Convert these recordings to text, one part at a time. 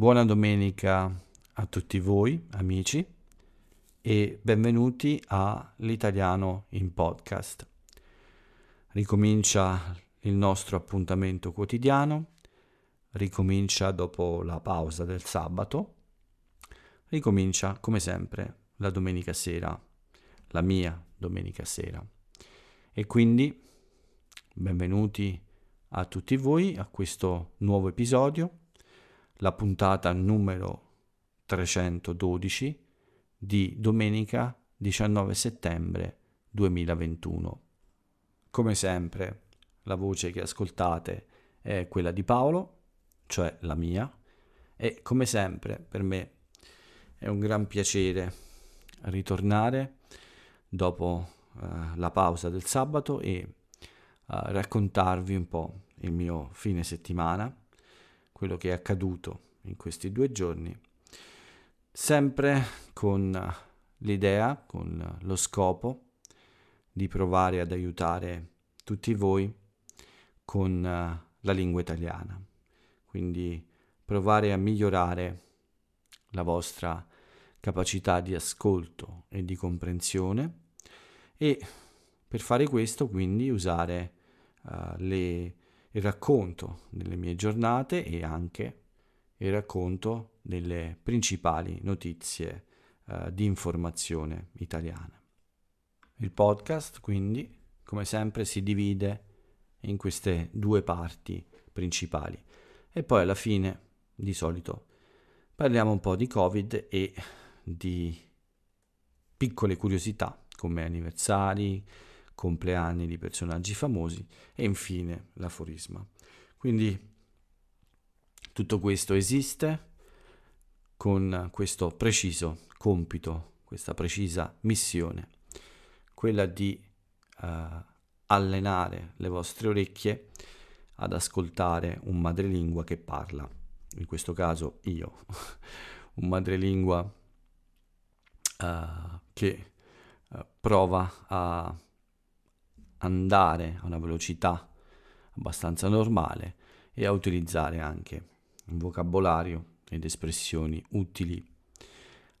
Buona domenica a tutti voi, amici, e benvenuti a L'Italiano in Podcast. Ricomincia il nostro appuntamento quotidiano, ricomincia dopo la pausa del sabato, ricomincia come sempre la domenica sera, la mia domenica sera. E quindi benvenuti a tutti voi a questo nuovo episodio la puntata numero 312 di domenica 19 settembre 2021. Come sempre, la voce che ascoltate è quella di Paolo, cioè la mia, e come sempre per me è un gran piacere ritornare dopo eh, la pausa del sabato e eh, raccontarvi un po' il mio fine settimana quello che è accaduto in questi due giorni, sempre con l'idea, con lo scopo di provare ad aiutare tutti voi con eh, la lingua italiana, quindi provare a migliorare la vostra capacità di ascolto e di comprensione e per fare questo quindi usare uh, le il racconto delle mie giornate e anche il racconto delle principali notizie eh, di informazione italiana. Il podcast quindi, come sempre, si divide in queste due parti principali e poi alla fine, di solito, parliamo un po' di Covid e di piccole curiosità come anniversari, compleanni di personaggi famosi e infine l'aforisma. Quindi tutto questo esiste con questo preciso compito, questa precisa missione, quella di eh, allenare le vostre orecchie ad ascoltare un madrelingua che parla, in questo caso io, un madrelingua eh, che eh, prova a andare a una velocità abbastanza normale e a utilizzare anche un vocabolario ed espressioni utili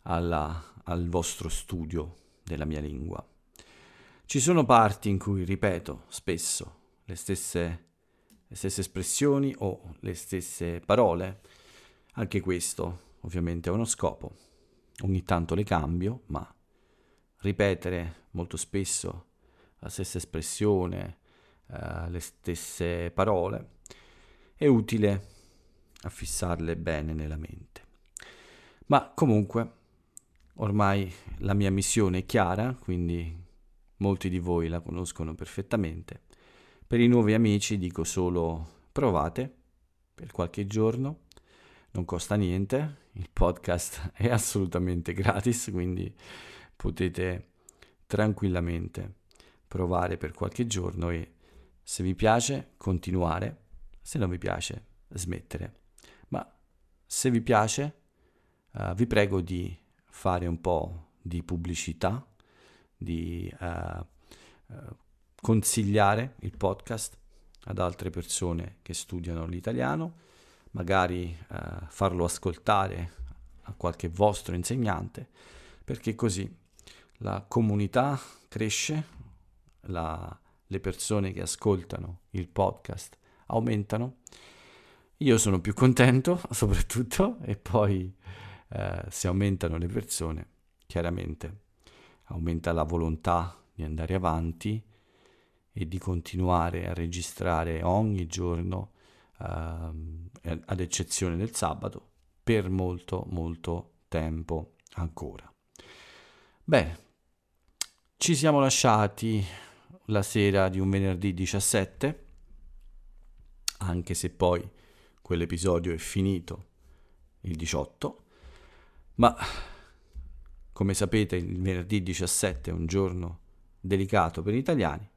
alla, al vostro studio della mia lingua. Ci sono parti in cui ripeto spesso le stesse, le stesse espressioni o le stesse parole, anche questo ovviamente ha uno scopo. Ogni tanto le cambio, ma ripetere molto spesso la stessa espressione, eh, le stesse parole, è utile a fissarle bene nella mente. Ma comunque ormai la mia missione è chiara, quindi molti di voi la conoscono perfettamente. Per i nuovi amici dico solo provate per qualche giorno, non costa niente, il podcast è assolutamente gratis, quindi potete tranquillamente provare per qualche giorno e se vi piace continuare, se non vi piace smettere. Ma se vi piace uh, vi prego di fare un po' di pubblicità, di uh, uh, consigliare il podcast ad altre persone che studiano l'italiano, magari farlo ascoltare a qualche vostro insegnante, perché così la comunità cresce, la, le persone che ascoltano il podcast aumentano, io sono più contento soprattutto e poi eh, se aumentano le persone, chiaramente aumenta la volontà di andare avanti e di continuare a registrare ogni giorno, ehm, ad eccezione del sabato, per molto molto tempo ancora. Bene, ci siamo lasciati la sera di un venerdì 17, anche se poi quell'episodio è finito il 18, ma come sapete il venerdì 17 è un giorno delicato per gli italiani,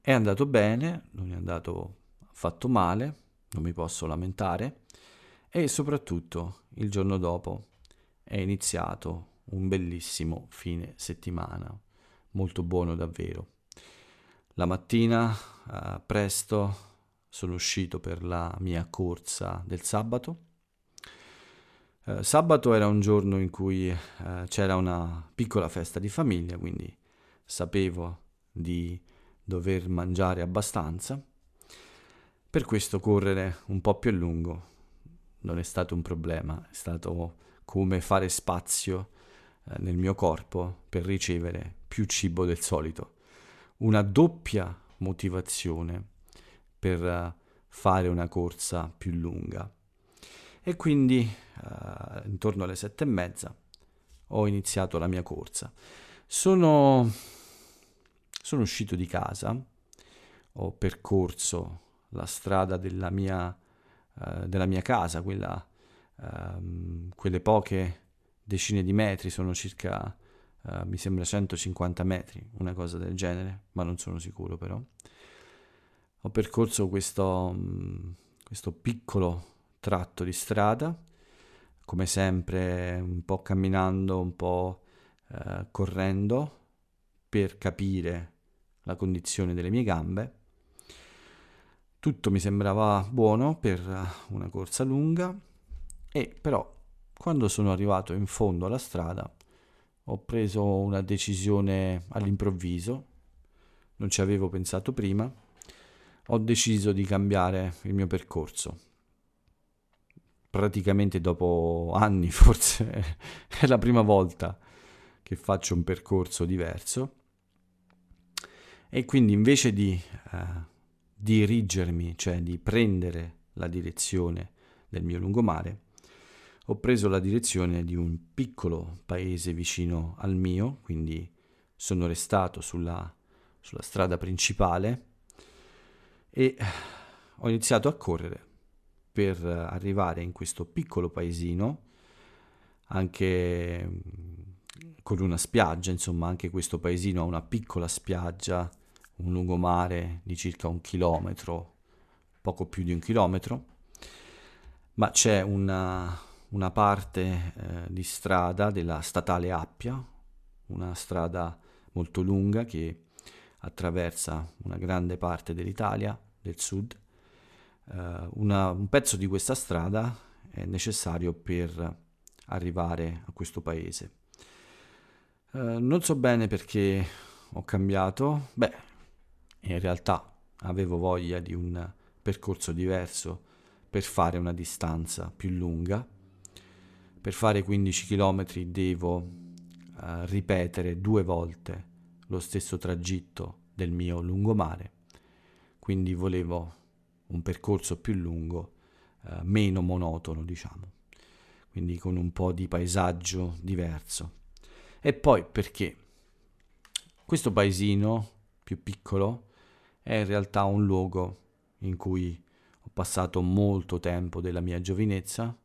è andato bene, non è andato affatto male, non mi posso lamentare e soprattutto il giorno dopo è iniziato un bellissimo fine settimana, molto buono davvero. La mattina, eh, presto, sono uscito per la mia corsa del sabato. Eh, sabato era un giorno in cui eh, c'era una piccola festa di famiglia, quindi sapevo di dover mangiare abbastanza. Per questo correre un po' più a lungo non è stato un problema, è stato come fare spazio eh, nel mio corpo per ricevere più cibo del solito una doppia motivazione per eh, fare una corsa più lunga. E quindi eh, intorno alle sette e mezza ho iniziato la mia corsa. Sono, sono uscito di casa, ho percorso la strada della mia, eh, della mia casa, quella, ehm, quelle poche decine di metri, sono circa uh, mi sembra 150 metri, una cosa del genere, ma non sono sicuro però. Ho percorso questo, mm, questo piccolo tratto di strada, come sempre un po' camminando, un po' uh, correndo per capire la condizione delle mie gambe. Tutto mi sembrava buono per eh, una corsa lunga e però quando sono arrivato in fondo alla strada ho preso una decisione all'improvviso, non ci avevo pensato prima, ho deciso di cambiare il mio percorso. Praticamente dopo anni, forse è la prima volta che faccio un percorso diverso e quindi invece di eh, dirigermi, cioè di prendere la direzione del mio lungomare, ho preso la direzione di un piccolo paese vicino al mio, quindi sono restato sulla, sulla strada principale e ho iniziato a correre per arrivare in questo piccolo paesino, anche mm, con una spiaggia, insomma anche questo paesino ha una piccola spiaggia, un lungomare di circa un chilometro, poco più di un chilometro, ma c'è una, una parte eh, di strada della statale Appia, una strada molto lunga che attraversa una grande parte dell'Italia, del sud. Eh, una, un pezzo di questa strada è necessario per arrivare a questo paese. Eh, non so bene perché ho cambiato, beh, in realtà avevo voglia di un percorso diverso per fare una distanza più lunga per fare 15 km devo uh, ripetere due volte lo stesso tragitto del mio lungomare, quindi volevo un percorso più lungo, uh, meno monotono, diciamo, quindi con un po' di paesaggio diverso. E poi perché questo paesino più piccolo è in realtà un luogo in cui ho passato molto tempo della mia giovinezza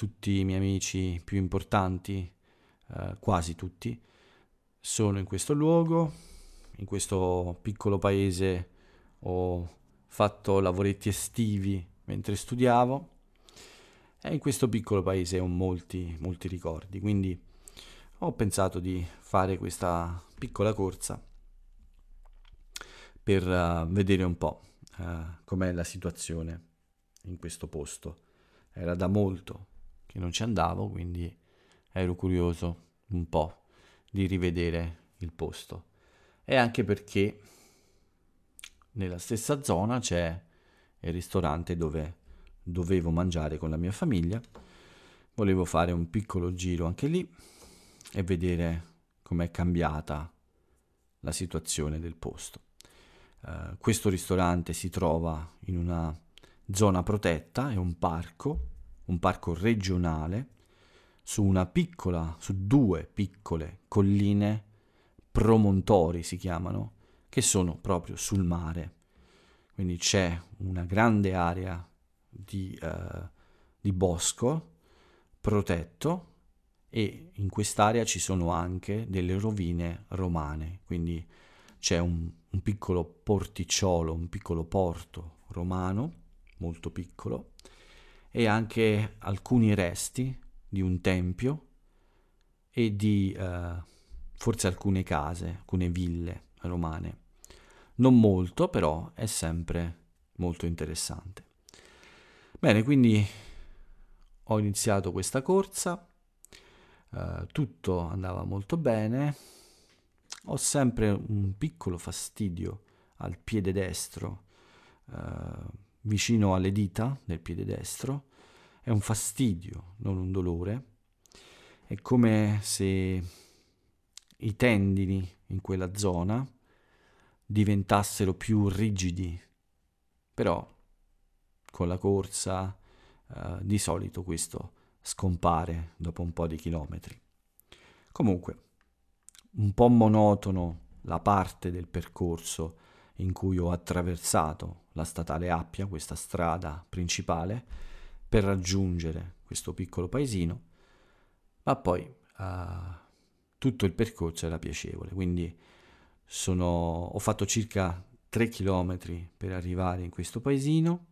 tutti i miei amici più importanti, eh, quasi tutti, sono in questo luogo, in questo piccolo paese ho fatto lavoretti estivi mentre studiavo e in questo piccolo paese ho molti, molti ricordi, quindi ho pensato di fare questa piccola corsa per uh, vedere un po' uh, com'è la situazione in questo posto. Era da molto, che non ci andavo, quindi ero curioso un po' di rivedere il posto. E anche perché nella stessa zona c'è il ristorante dove dovevo mangiare con la mia famiglia. Volevo fare un piccolo giro anche lì e vedere com'è cambiata la situazione del posto. Uh, questo ristorante si trova in una zona protetta, è un parco un parco regionale, su una piccola, su due piccole colline, promontori si chiamano, che sono proprio sul mare. Quindi c'è una grande area di, eh, di bosco protetto e in quest'area ci sono anche delle rovine romane, quindi c'è un, un piccolo porticciolo, un piccolo porto romano, molto piccolo, e anche alcuni resti di un tempio e di eh, forse alcune case, alcune ville romane. Non molto, però è sempre molto interessante. Bene, quindi ho iniziato questa corsa, eh, tutto andava molto bene, ho sempre un piccolo fastidio al piede destro. Eh, vicino alle dita del piede destro, è un fastidio, non un dolore, è come se i tendini in quella zona diventassero più rigidi, però con la corsa eh, di solito questo scompare dopo un po' di chilometri. Comunque, un po' monotono la parte del percorso in cui ho attraversato la statale Appia, questa strada principale, per raggiungere questo piccolo paesino, ma poi uh, tutto il percorso era piacevole, quindi sono, ho fatto circa 3 km per arrivare in questo paesino,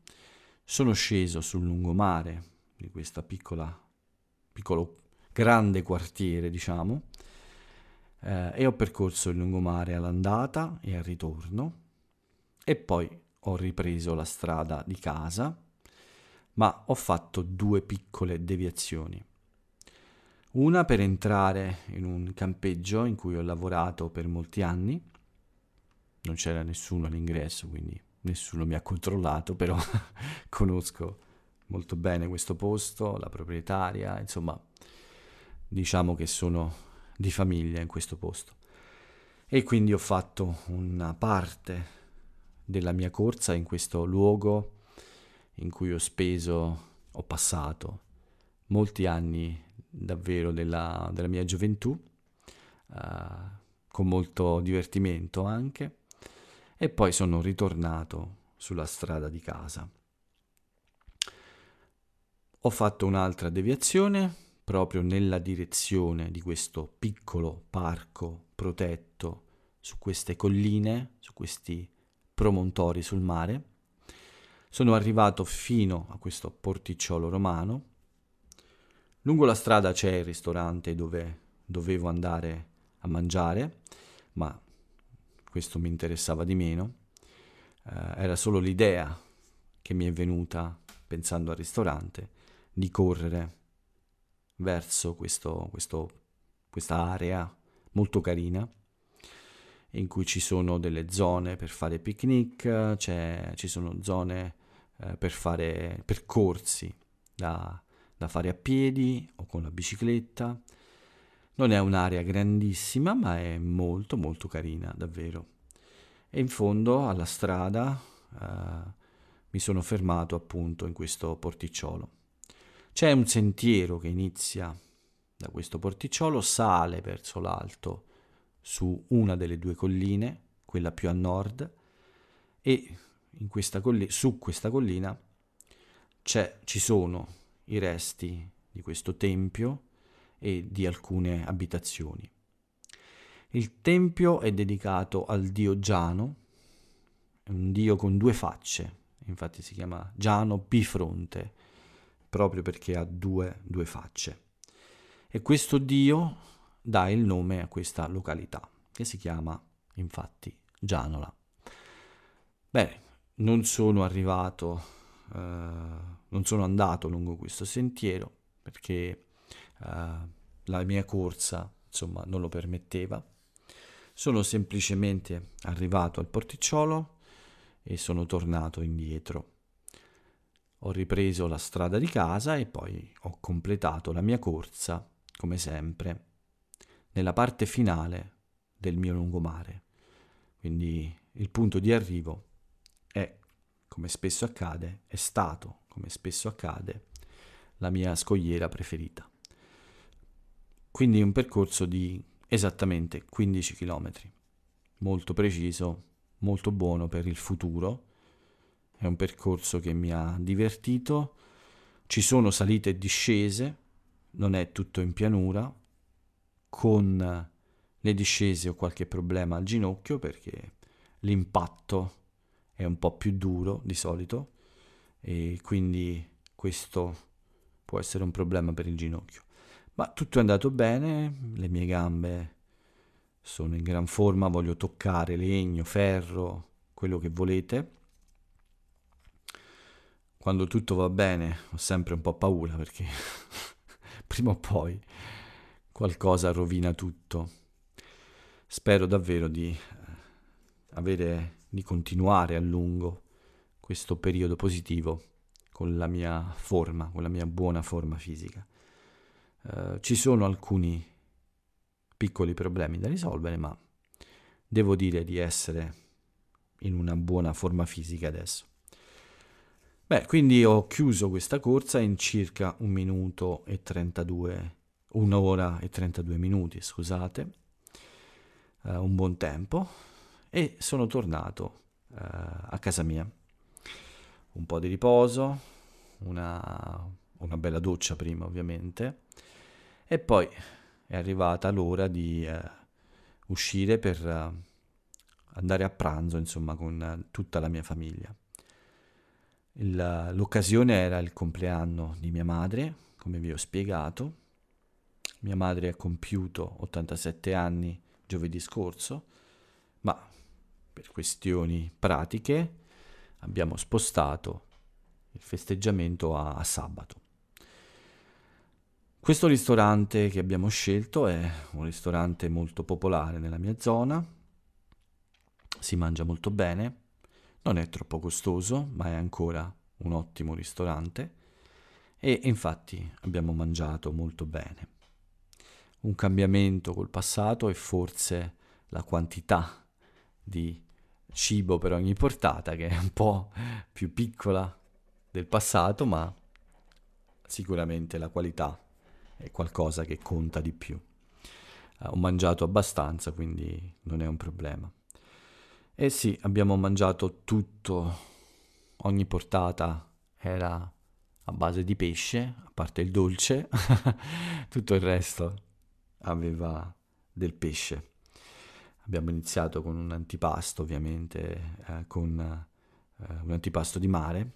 sono sceso sul lungomare di questa piccola, piccolo, grande quartiere, diciamo, eh, e ho percorso il lungomare all'andata e al ritorno e poi ho ripreso la strada di casa, ma ho fatto due piccole deviazioni. Una per entrare in un campeggio in cui ho lavorato per molti anni, non c'era nessuno all'ingresso, quindi nessuno mi ha controllato, però conosco molto bene questo posto, la proprietaria, insomma, diciamo che sono di famiglia in questo posto. E quindi ho fatto una parte della mia corsa in questo luogo in cui ho speso, ho passato molti anni davvero della, della mia gioventù, eh, con molto divertimento anche, e poi sono ritornato sulla strada di casa. Ho fatto un'altra deviazione proprio nella direzione di questo piccolo parco protetto su queste colline, su questi promontori sul mare. Sono arrivato fino a questo porticciolo romano. Lungo la strada c'è il ristorante dove dovevo andare a mangiare, ma questo mi interessava di meno. Eh, era solo l'idea che mi è venuta, pensando al ristorante, di correre verso questo, questo, questa area molto carina in cui ci sono delle zone per fare picnic, cioè, ci sono zone eh, per fare percorsi da, da fare a piedi o con la bicicletta. Non è un'area grandissima, ma è molto molto carina, davvero. E in fondo alla strada eh, mi sono fermato appunto in questo porticciolo. C'è un sentiero che inizia da questo porticciolo, sale verso l'alto su una delle due colline, quella più a nord, e questa colli- su questa collina ci sono i resti di questo tempio e di alcune abitazioni. Il tempio è dedicato al dio Giano, un dio con due facce, infatti si chiama Giano bifronte, proprio perché ha due, due facce. E questo dio dà il nome a questa località, che si chiama infatti Gianola. Bene, non sono arrivato, eh, non sono andato lungo questo sentiero perché eh, la mia corsa insomma non lo permetteva. Sono semplicemente arrivato al porticciolo e sono tornato indietro. Ho ripreso la strada di casa e poi ho completato la mia corsa, come sempre, nella parte finale del mio lungomare. Quindi il punto di arrivo è, come spesso accade, è stato, come spesso accade, la mia scogliera preferita. Quindi un percorso di esattamente 15 km, molto preciso, molto buono per il futuro. È un percorso che mi ha divertito, ci sono salite e discese, non è tutto in pianura, con eh, le discese ho qualche problema al ginocchio perché l'impatto è un po' più duro di solito e quindi questo può essere un problema per il ginocchio. Ma tutto è andato bene, le mie gambe sono in gran forma, voglio toccare legno, ferro, quello che volete. Quando tutto va bene ho sempre un po' paura perché prima o poi qualcosa rovina tutto. Spero davvero di eh, avere di continuare a lungo questo periodo positivo con la mia forma, con la mia buona forma fisica. Eh, ci sono alcuni piccoli problemi da risolvere, ma devo dire di essere in una buona forma fisica adesso. Beh, quindi ho chiuso questa corsa in circa un minuto e 32 un'ora e 32 minuti, scusate, eh, un buon tempo, e sono tornato eh, a casa mia. Un po' di riposo, una, una bella doccia prima ovviamente, e poi è arrivata l'ora di eh, uscire per eh, andare a pranzo, insomma, con eh, tutta la mia famiglia. Il, l'occasione era il compleanno di mia madre, come vi ho spiegato, mia madre ha compiuto 87 anni giovedì scorso, ma per questioni pratiche abbiamo spostato il festeggiamento a, a sabato. Questo ristorante che abbiamo scelto è un ristorante molto popolare nella mia zona, si mangia molto bene, non è troppo costoso, ma è ancora un ottimo ristorante e infatti abbiamo mangiato molto bene un cambiamento col passato e forse la quantità di cibo per ogni portata che è un po' più piccola del passato, ma sicuramente la qualità è qualcosa che conta di più. Eh, ho mangiato abbastanza, quindi non è un problema. E eh sì, abbiamo mangiato tutto, ogni portata era a base di pesce, a parte il dolce, tutto il resto aveva del pesce. Abbiamo iniziato con un antipasto, ovviamente, eh, con eh, un antipasto di mare,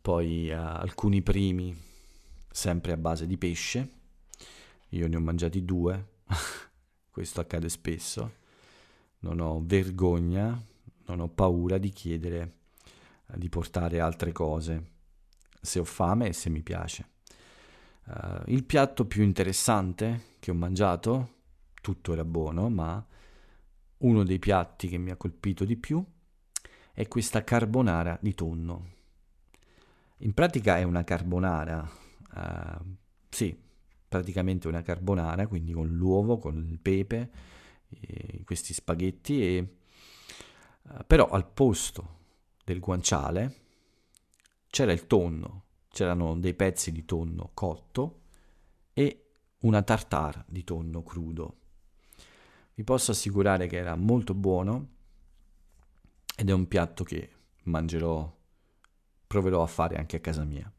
poi eh, alcuni primi sempre a base di pesce. Io ne ho mangiati due, questo accade spesso. Non ho vergogna, non ho paura di chiedere eh, di portare altre cose, se ho fame e se mi piace. Eh, il piatto più interessante che ho mangiato, tutto era buono, ma uno dei piatti che mi ha colpito di più è questa carbonara di tonno. In pratica è una carbonara, uh, sì, praticamente una carbonara, quindi con l'uovo, con il pepe, eh, questi spaghetti, e, uh, però al posto del guanciale c'era il tonno c'erano dei pezzi di tonno cotto e una tartare di tonno crudo. Vi posso assicurare che era molto buono ed è un piatto che mangerò, proverò a fare anche a casa mia.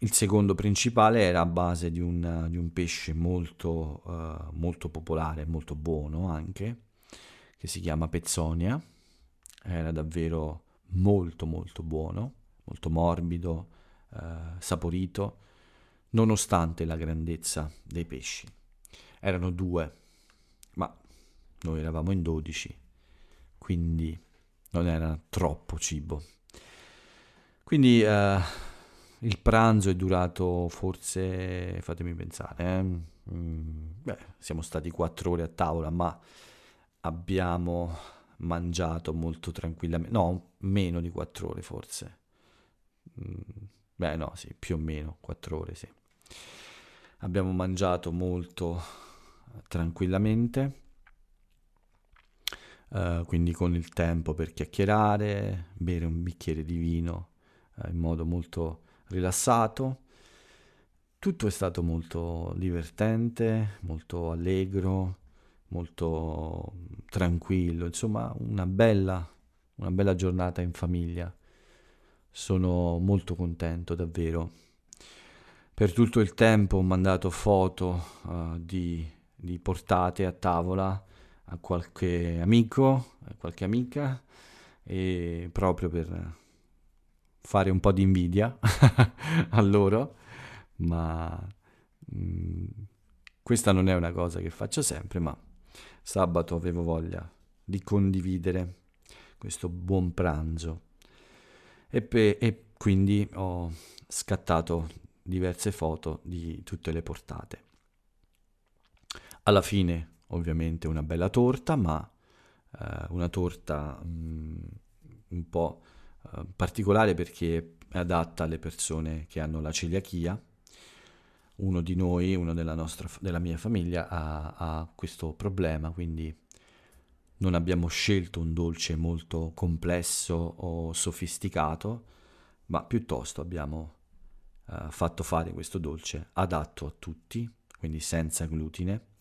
Il secondo principale era a base di un, di un pesce molto, uh, molto popolare, molto buono anche, che si chiama pezzonia, era davvero molto molto buono molto morbido, eh, saporito, nonostante la grandezza dei pesci. Erano due, ma noi eravamo in dodici, quindi non era troppo cibo. Quindi eh, il pranzo è durato forse, fatemi pensare, eh? mm, beh, siamo stati quattro ore a tavola, ma abbiamo mangiato molto tranquillamente, no, meno di quattro ore forse. Mm, beh no, sì, più o meno, 4 ore, sì. Abbiamo mangiato molto eh, tranquillamente, eh, quindi con il tempo per chiacchierare, bere un bicchiere di vino eh, in modo molto rilassato. Tutto è stato molto divertente, molto allegro, molto mm, tranquillo, insomma una bella, una bella giornata in famiglia sono molto contento davvero. Per tutto il tempo ho mandato foto uh, di, di, portate a tavola a qualche amico, a qualche amica, e proprio per fare un po' di invidia a loro, ma mh, mm, questa non è una cosa che faccio sempre, ma sabato avevo voglia di condividere questo buon pranzo e, pe- e quindi ho scattato diverse foto di tutte le portate. Alla fine ovviamente una bella torta, ma eh, una torta mh, mm, un po' eh, particolare perché è adatta alle persone che hanno la celiachia. Uno di noi, uno della, nostra, della mia famiglia, ha, ha questo problema, quindi non abbiamo scelto un dolce molto complesso o sofisticato, ma piuttosto abbiamo eh, fatto fare questo dolce adatto a tutti, quindi senza glutine,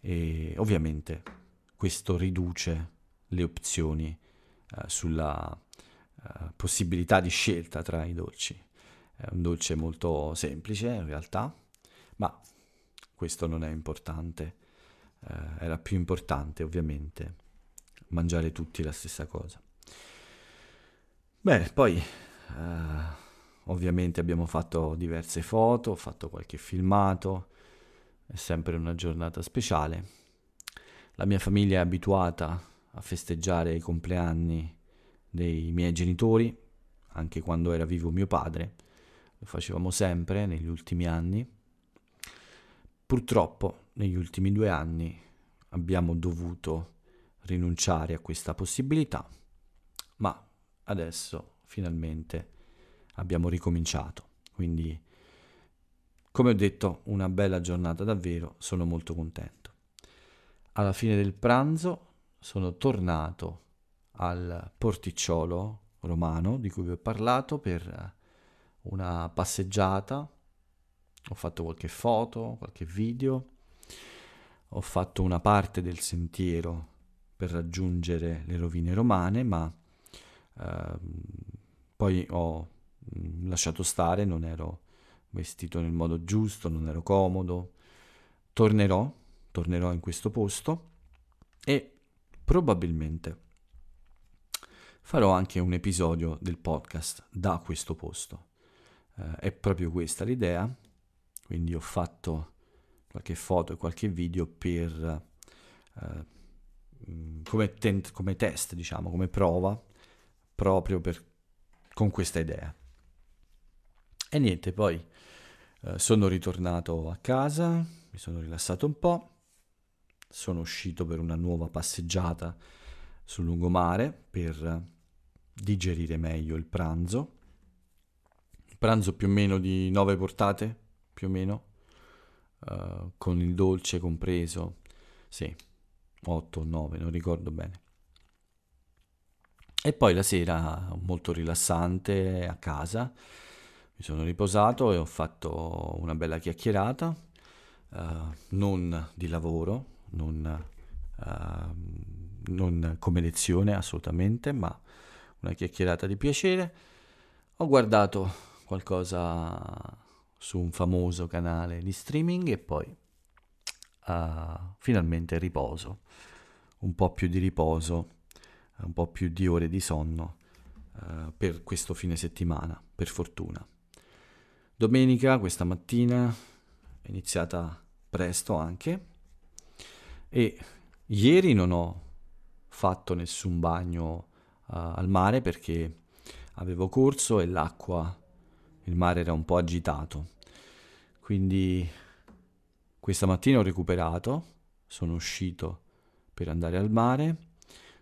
e ovviamente questo riduce le opzioni eh, sulla eh, possibilità di scelta tra i dolci. È un dolce molto semplice in realtà, ma questo non è importante eh, era più importante ovviamente mangiare tutti la stessa cosa. Bene, poi eh, ovviamente abbiamo fatto diverse foto, ho fatto qualche filmato, è sempre una giornata speciale. La mia famiglia è abituata a festeggiare i compleanni dei miei genitori, anche quando era vivo mio padre, lo facevamo sempre negli ultimi anni. Purtroppo negli ultimi due anni abbiamo dovuto rinunciare a questa possibilità, ma adesso finalmente abbiamo ricominciato. Quindi, come ho detto, una bella giornata davvero, sono molto contento. Alla fine del pranzo sono tornato al porticciolo romano di cui vi ho parlato per una passeggiata, ho fatto qualche foto, qualche video ho fatto una parte del sentiero per raggiungere le rovine romane, ma eh, poi ho mm, lasciato stare, non ero vestito nel modo giusto, non ero comodo. Tornerò, tornerò in questo posto e probabilmente farò anche un episodio del podcast da questo posto. Eh, è proprio questa l'idea, quindi ho fatto qualche foto e qualche video per, eh, mm, come, tent, come test, diciamo, come prova, proprio per, con questa idea. E niente, poi eh, sono ritornato a casa, mi sono rilassato un po', sono uscito per una nuova passeggiata sul lungomare per digerire meglio il pranzo. pranzo più o meno di nove portate, più o meno, eh, con il dolce compreso, sì, 8 o 9, non ricordo bene. E poi la sera, molto rilassante, a casa, mi sono riposato e ho fatto una bella chiacchierata, uh, non di lavoro, non, uh, non come lezione assolutamente, ma una chiacchierata di piacere. Ho guardato qualcosa su un famoso canale di streaming e poi uh, finalmente riposo, un po' più di riposo, eh, un po' più di ore di sonno uh, per questo fine settimana, per fortuna. Domenica, questa mattina, è iniziata presto anche e ieri non ho fatto nessun bagno uh, al mare perché avevo corso e l'acqua il mare era un po' agitato. Quindi questa mattina ho recuperato, sono uscito per andare al mare,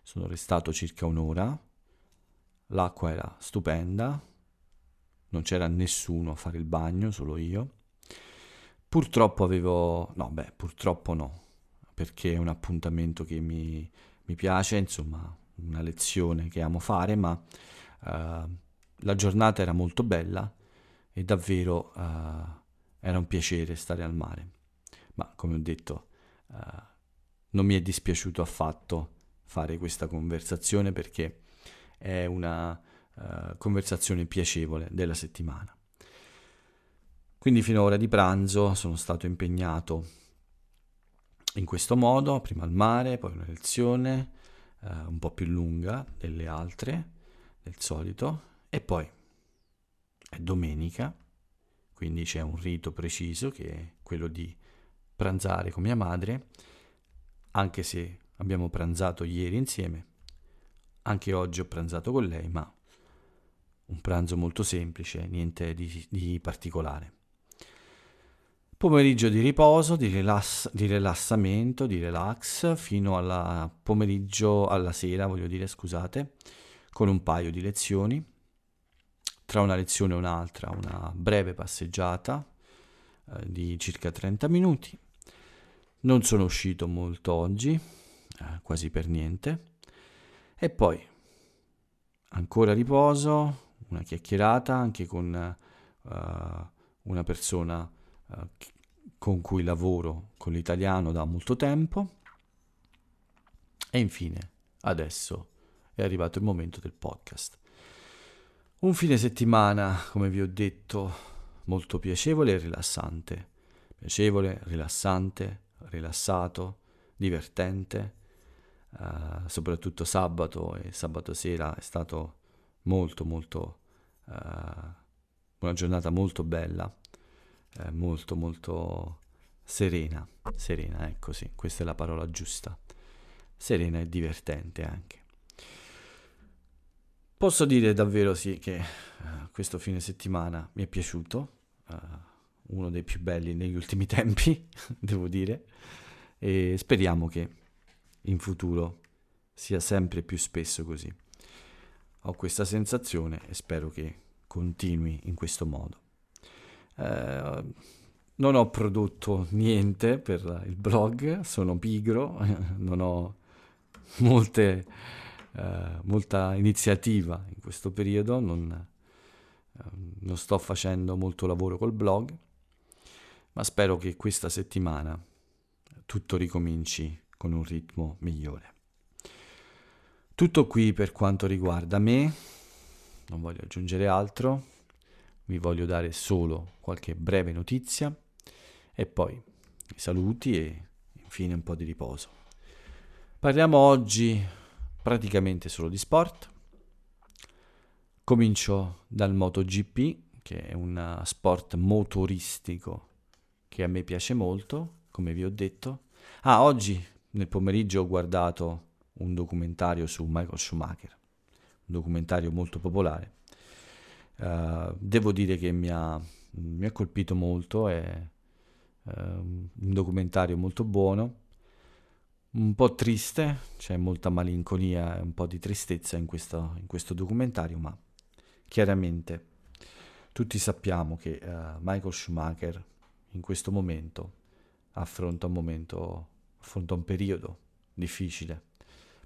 sono restato circa un'ora, l'acqua era stupenda, non c'era nessuno a fare il bagno, solo io. Purtroppo avevo... no, beh, purtroppo no, perché è un appuntamento che mi, mi piace, insomma, una lezione che amo fare, ma eh, la giornata era molto bella, e davvero eh, era un piacere stare al mare. Ma come ho detto, eh, non mi è dispiaciuto affatto fare questa conversazione perché è una eh, conversazione piacevole della settimana. Quindi fino ora di pranzo sono stato impegnato in questo modo, prima al mare, poi una lezione eh, un po' più lunga delle altre, del solito, e poi è domenica, quindi c'è un rito preciso che è quello di pranzare con mia madre, anche se abbiamo pranzato ieri insieme, anche oggi ho pranzato con lei, ma un pranzo molto semplice, niente di, di particolare. Pomeriggio di riposo, di, rilass- di, rilassamento, di relax, fino alla pomeriggio, alla sera, voglio dire, scusate, con un paio di lezioni tra una lezione e un'altra una breve passeggiata eh, di circa 30 minuti. Non sono uscito molto oggi, eh, quasi per niente. E poi ancora riposo, una chiacchierata anche con uh, una persona uh, con cui lavoro con l'italiano da molto tempo. E infine, adesso è arrivato il momento del podcast. Un fine settimana, come vi ho detto, molto piacevole e rilassante. Piacevole, rilassante, rilassato, divertente. Uh, soprattutto sabato e sabato sera è stato molto molto uh, una giornata molto bella, eh, molto molto serena, serena, ecco sì, questa è la parola giusta. Serena e divertente anche. Posso dire davvero sì che eh, questo fine settimana mi è piaciuto, uh, uno dei più belli negli ultimi tempi, devo dire, e speriamo che in futuro sia sempre più spesso così. Ho questa sensazione e spero che continui in questo modo. Uh, non ho prodotto niente per il blog, sono pigro, non ho molte eh, molta iniziativa in questo periodo, non, ehm, non sto facendo molto lavoro col blog, ma spero che questa settimana tutto ricominci con un ritmo migliore. Tutto qui per quanto riguarda me, non voglio aggiungere altro, vi voglio dare solo qualche breve notizia e poi i saluti e infine un po' di riposo. Parliamo oggi praticamente solo di sport. Comincio dal MotoGP, che è un eh, sport motoristico che a me piace molto, come vi ho detto. Ah, oggi nel pomeriggio ho guardato un documentario su Michael Schumacher, un documentario molto popolare. Uh, devo dire che mi ha, mi ha colpito molto, è uh, un documentario molto buono un po' triste, c'è molta malinconia e un po' di tristezza in questo, in questo documentario, ma chiaramente tutti sappiamo che uh, Michael Schumacher in questo momento affronta un momento, affronta un periodo difficile,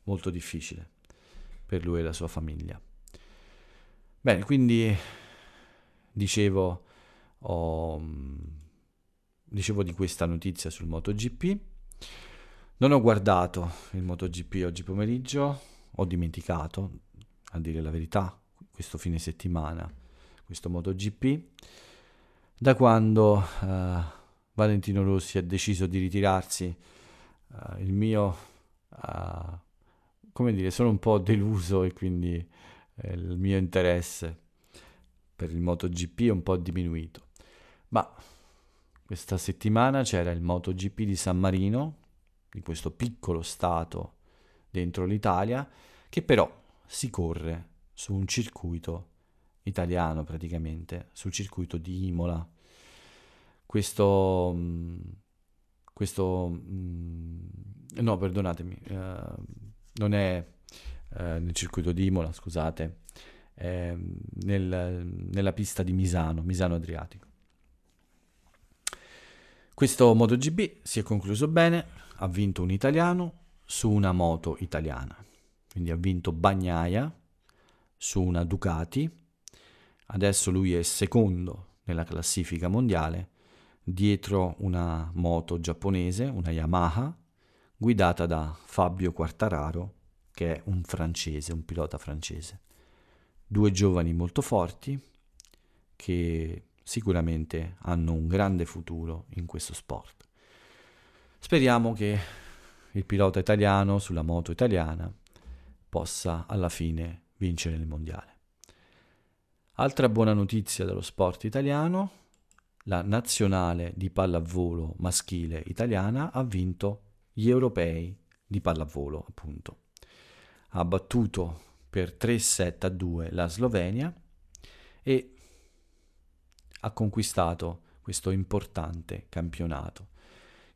molto difficile per lui e la sua famiglia. Bene, quindi dicevo, oh, dicevo di questa notizia sul MotoGP. Non ho guardato il MotoGP oggi pomeriggio, ho dimenticato, a dire la verità, questo fine settimana, questo MotoGP, da quando eh, Valentino Rossi ha deciso di ritirarsi, eh, il mio, eh, come dire, sono un po' deluso e quindi eh, il mio interesse per il MotoGP è un po' diminuito. Ma questa settimana c'era il MotoGP di San Marino, di questo piccolo Stato dentro l'Italia, che però si corre su un circuito italiano praticamente, sul circuito di Imola. Questo... Mm, questo mm, no perdonatemi eh, non è eh, nel circuito di Imola scusate mm, nel, nella pista di Misano Misano Adriatico questo MotoGP si è concluso bene, ha vinto un italiano su una moto italiana, quindi ha vinto Bagnaia su una Ducati, adesso lui è secondo nella classifica mondiale, dietro una moto giapponese, una Yamaha, guidata da Fabio Quartararo, che è un francese, un pilota francese. Due giovani molto forti che sicuramente hanno un grande futuro in questo sport. Speriamo che il pilota italiano sulla moto italiana possa alla fine vincere il mondiale. Altra buona notizia dallo sport italiano, la nazionale di pallavolo maschile italiana ha vinto gli europei di pallavolo, appunto. Ha battuto per 3 7 a 2 la Slovenia e ha conquistato questo importante campionato.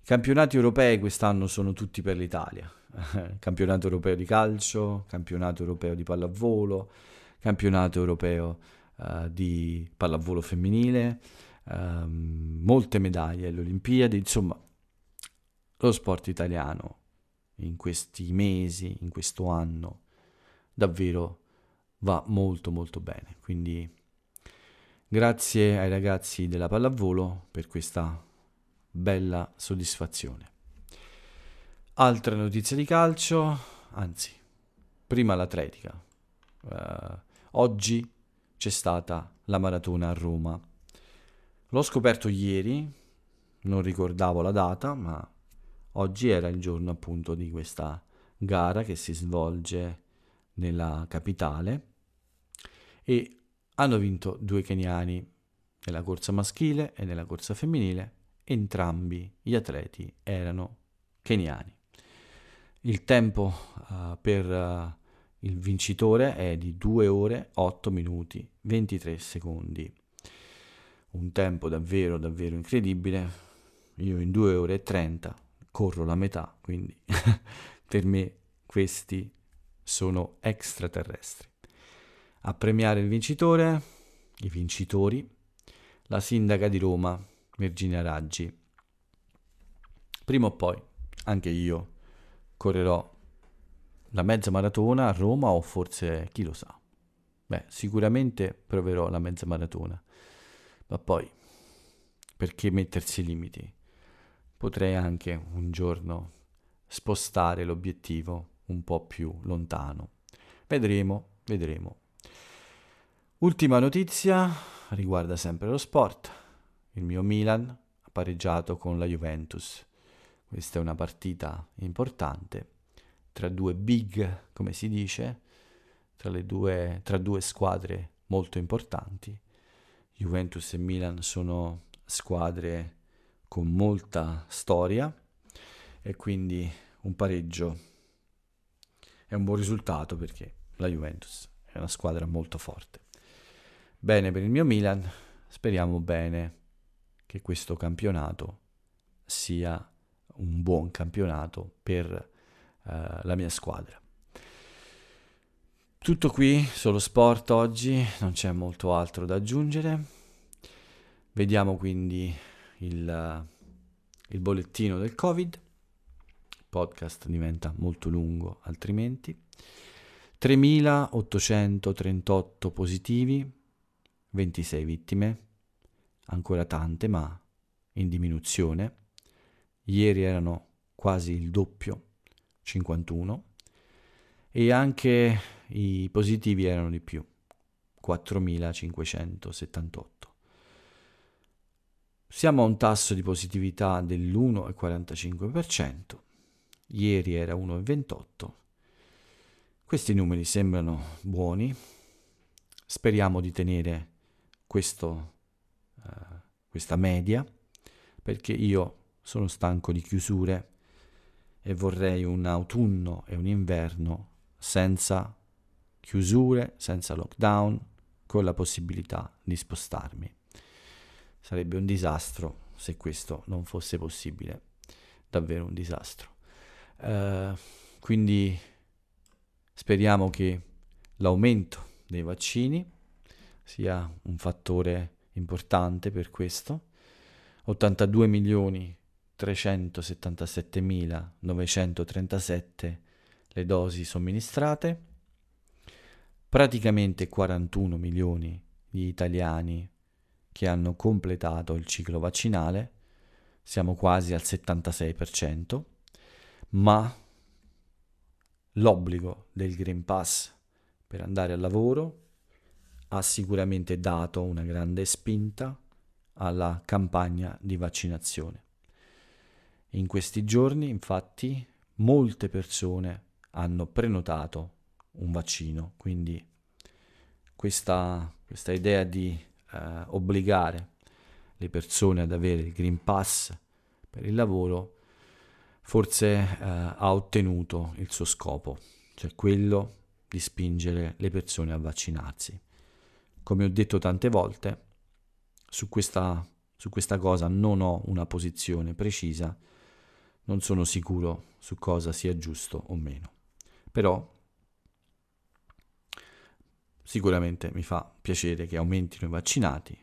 I campionati europei quest'anno sono tutti per l'Italia. campionato europeo di calcio, campionato europeo di pallavolo, campionato europeo uh, di pallavolo femminile, um, molte medaglie alle Olimpiadi, insomma lo sport italiano in questi mesi, in questo anno, davvero va molto molto bene. Quindi Grazie ai ragazzi della pallavolo per questa bella soddisfazione. Altra notizia di calcio, anzi, prima l'atletica. Uh, oggi c'è stata la maratona a Roma. L'ho scoperto ieri, non ricordavo la data, ma oggi era il giorno appunto di questa gara che si svolge nella capitale e hanno vinto due keniani nella corsa maschile e nella corsa femminile. Entrambi gli atleti erano keniani. Il tempo uh, per uh, il vincitore è di 2 ore 8 minuti 23 secondi. Un tempo davvero, davvero incredibile. Io in 2 ore e 30 corro la metà, quindi per me questi sono extraterrestri. A premiare il vincitore, i vincitori, la sindaca di Roma, Virginia Raggi. Prima o poi, anche io, correrò la mezza maratona a Roma o forse, chi lo sa. Beh, sicuramente proverò la mezza maratona, ma poi, perché mettersi limiti? Potrei anche un giorno spostare l'obiettivo un po' più lontano. Vedremo, vedremo. Ultima notizia riguarda sempre lo sport. Il mio Milan ha pareggiato con la Juventus. Questa è una partita importante tra due big, come si dice, tra, due, tra due squadre molto importanti. Juventus e Milan sono squadre con molta storia e quindi un pareggio è un buon risultato perché la Juventus è una squadra molto forte. Bene per il mio Milan, speriamo bene che questo campionato sia un buon campionato per eh, la mia squadra. Tutto qui, solo sport oggi, non c'è molto altro da aggiungere. Vediamo quindi il, il bollettino del Covid. Il podcast diventa molto lungo altrimenti. 3.838 positivi, 26 vittime, ancora tante ma in diminuzione. Ieri erano quasi il doppio, 51, e anche i positivi erano di più, 4.578. Siamo a un tasso di positività dell'1,45%, ieri era 1,28%. Questi numeri sembrano buoni, speriamo di tenere questo, uh, questa media perché io sono stanco di chiusure e vorrei un autunno e un inverno senza chiusure, senza lockdown, con la possibilità di spostarmi. Sarebbe un disastro se questo non fosse possibile, davvero un disastro. Uh, quindi speriamo che l'aumento dei vaccini sia un fattore importante per questo. 82 milioni 377.937 le dosi somministrate, praticamente 41 milioni di italiani che hanno completato il ciclo vaccinale, siamo quasi al 76%, ma l'obbligo del Green Pass per andare al lavoro ha sicuramente dato una grande spinta alla campagna di vaccinazione. In questi giorni, infatti, molte persone hanno prenotato un vaccino, quindi questa, questa idea di eh, obbligare le persone ad avere il Green Pass per il lavoro forse eh, ha ottenuto il suo scopo, cioè quello di spingere le persone a vaccinarsi come ho detto tante volte, su questa, su questa cosa non ho una posizione precisa, non sono sicuro su cosa sia giusto o meno. Però sicuramente mi fa piacere che aumentino i vaccinati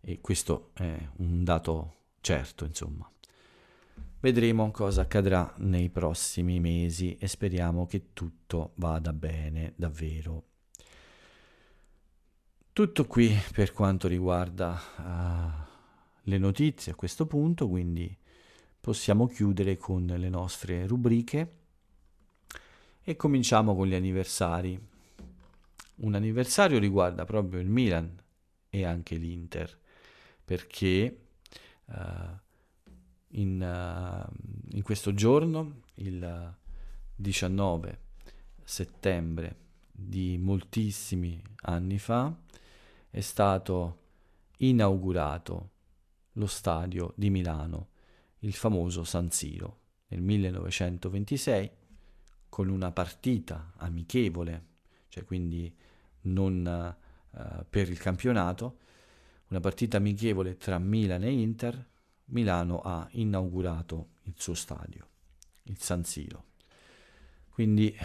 e questo è un dato certo, insomma. Vedremo cosa accadrà nei prossimi mesi e speriamo che tutto vada bene davvero tutto qui per quanto riguarda uh, le notizie a questo punto, quindi possiamo chiudere con le nostre rubriche e cominciamo con gli anniversari. Un anniversario riguarda proprio il Milan e anche l'Inter, perché uh, in, uh, in, questo giorno, il 19 settembre di moltissimi anni fa, è stato inaugurato lo stadio di Milano, il famoso San Siro, nel 1926 con una partita amichevole, cioè quindi non eh, per il campionato, una partita amichevole tra Milan e Inter, Milano ha inaugurato il suo stadio, il San Siro. Quindi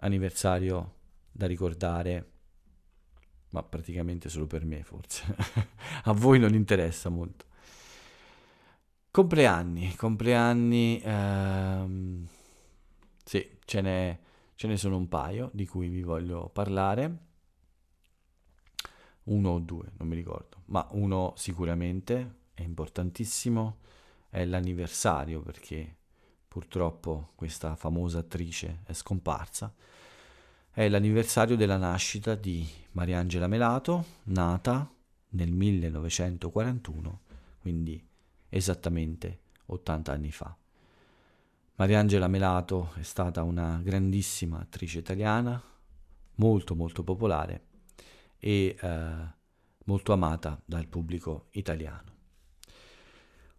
anniversario da ricordare ma praticamente solo per me forse. a voi non interessa molto. Compleanni, compleanni, ehm, sì, ce ne, ce ne sono un paio di cui vi voglio parlare. Uno o due, non mi ricordo, ma uno sicuramente è importantissimo, è l'anniversario perché purtroppo questa famosa attrice è scomparsa è l'anniversario della nascita di Mariangela Melato, nata nel 1941, quindi esattamente 80 anni fa. Mariangela Melato è stata una grandissima attrice italiana, molto molto popolare e eh, molto amata dal pubblico italiano.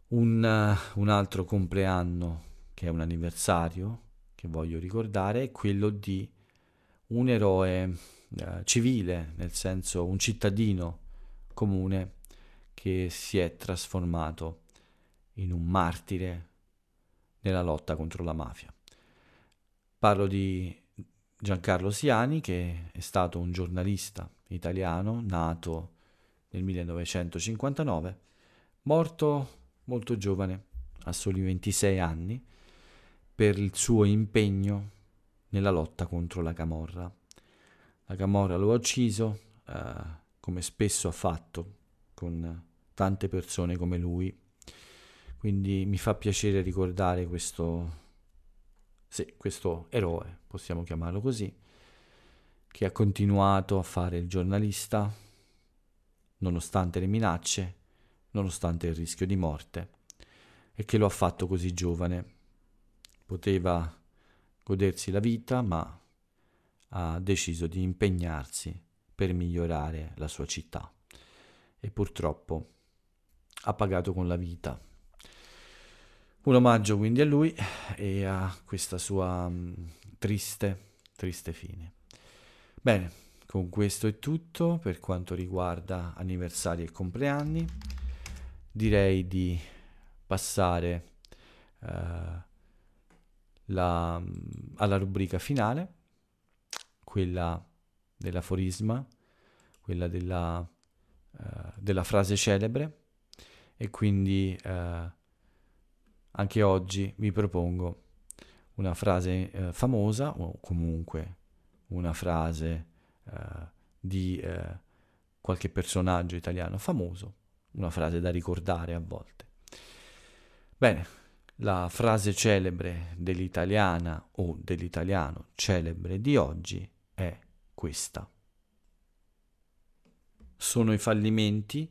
Un, uh, un altro compleanno che è un anniversario che voglio ricordare è quello di un eroe eh, civile, nel senso un cittadino comune che si è trasformato in un martire nella lotta contro la mafia. Parlo di Giancarlo Siani che è stato un giornalista italiano nato nel 1959, morto molto giovane, a soli 26 anni, per il suo impegno nella lotta contro la Camorra. La Camorra lo ha ucciso, eh, come spesso ha fatto, con tante persone come lui. Quindi mi fa piacere ricordare questo, sì, questo eroe, possiamo chiamarlo così, che ha continuato a fare il giornalista nonostante le minacce, nonostante il rischio di morte, e che lo ha fatto così giovane. Poteva godersi la vita, ma ha deciso di impegnarsi per migliorare la sua città e purtroppo ha pagato con la vita. Un omaggio quindi a lui e a questa sua mm, triste, triste fine. Bene, con questo è tutto per quanto riguarda anniversari e compleanni. Direi di passare... Eh, la, alla rubrica finale, quella dell'aforisma, quella della, uh, della frase celebre e quindi uh, anche oggi vi propongo una frase uh, famosa o comunque una frase di qualche personaggio italiano famoso, una frase da ricordare a volte. Bene, la frase celebre dell'italiana o dell'italiano celebre di oggi è questa. Sono i fallimenti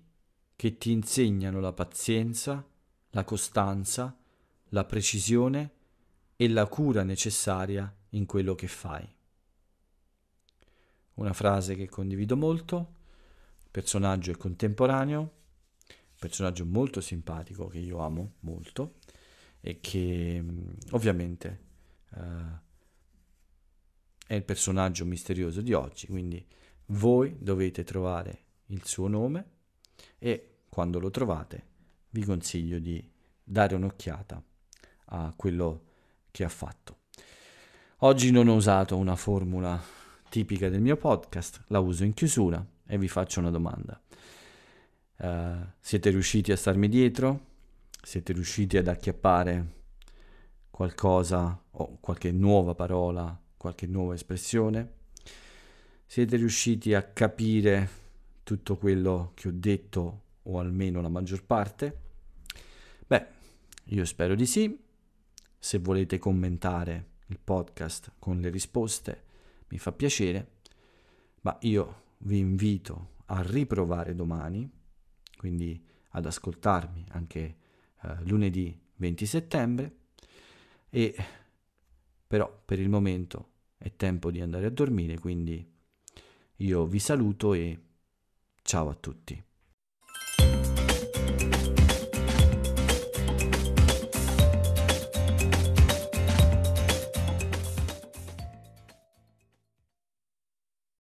che ti insegnano la pazienza, la costanza, la precisione e la cura necessaria in quello che fai. Una frase che condivido molto, il personaggio è contemporaneo, personaggio molto simpatico che io amo molto e che ovviamente uh, è il personaggio misterioso di oggi, quindi voi dovete trovare il suo nome e quando lo trovate vi consiglio di dare un'occhiata a quello che ha fatto. Oggi non ho usato una formula tipica del mio podcast, la uso in chiusura e vi faccio una domanda. Uh, siete riusciti a starmi dietro? siete riusciti ad acchiappare qualcosa o qualche nuova parola, qualche nuova espressione, siete riusciti a capire tutto quello che ho detto o almeno la maggior parte? Beh, io spero di sì. Se volete commentare il podcast con le risposte, mi fa piacere, ma io vi invito a riprovare domani, quindi ad ascoltarmi anche eh, lunedì 20 settembre e però per il momento è tempo di andare a dormire, quindi io vi saluto e ciao a tutti.